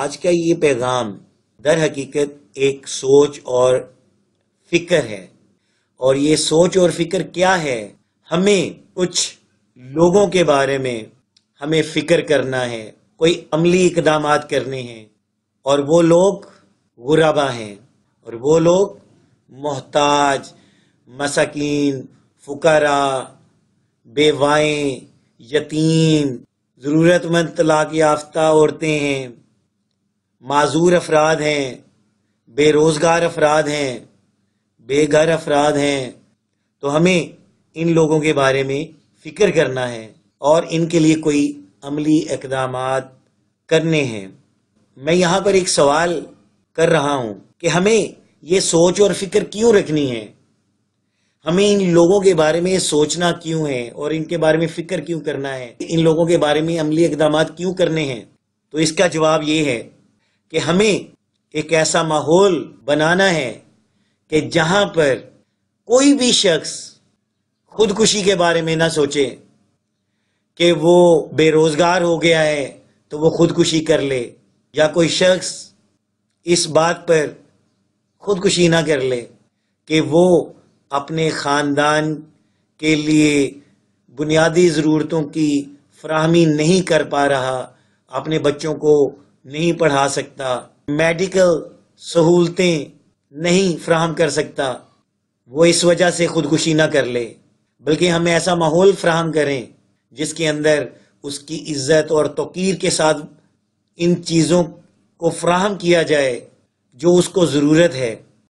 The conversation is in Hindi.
आज का ये पैगाम दर हकीकत एक सोच और फिक्र है और ये सोच और फिक्र क्या है हमें कुछ लोगों के बारे में हमें फिक्र करना है कोई अमली इकदाम करने हैं और वो लोग गुराबा हैं और वो लोग मोहताज मसकिन फुकरा बेवाएँ यतीम ज़रूरतमंद तलाक याफ्ता औरतें हैं माजूर अफराद हैं बेरोज़गार अफराद हैं बेघर अफराद हैं तो हमें इन लोगों के बारे में फ़िक्र करना है और इनके लिए कोई अमली इकदाम करने हैं मैं यहाँ पर एक सवाल कर रहा हूँ कि हमें ये सोच और फिक्र क्यों रखनी है हमें इन लोगों के बारे में सोचना क्यों है और इनके बारे में फ़िक्र क्यों करना है इन लोगों के बारे में अमली इकदाम क्यों करने हैं तो इसका जवाब ये है कि हमें एक ऐसा माहौल बनाना है कि जहां पर कोई भी शख्स खुदकुशी के बारे में ना सोचे कि वो बेरोज़गार हो गया है तो वो खुदकुशी कर ले या कोई शख्स इस बात पर खुदकुशी ना कर ले कि वो अपने ख़ानदान के लिए बुनियादी ज़रूरतों की फ्राहमी नहीं कर पा रहा अपने बच्चों को नहीं पढ़ा सकता मेडिकल सहूलतें नहीं फ्राहम कर सकता वो इस वजह से खुदकुशी ना कर ले बल्कि हम ऐसा माहौल फ्राहम करें जिसके अंदर उसकी इज्जत और तोकीर के साथ इन चीज़ों को फ्राहम किया जाए जो उसको ज़रूरत है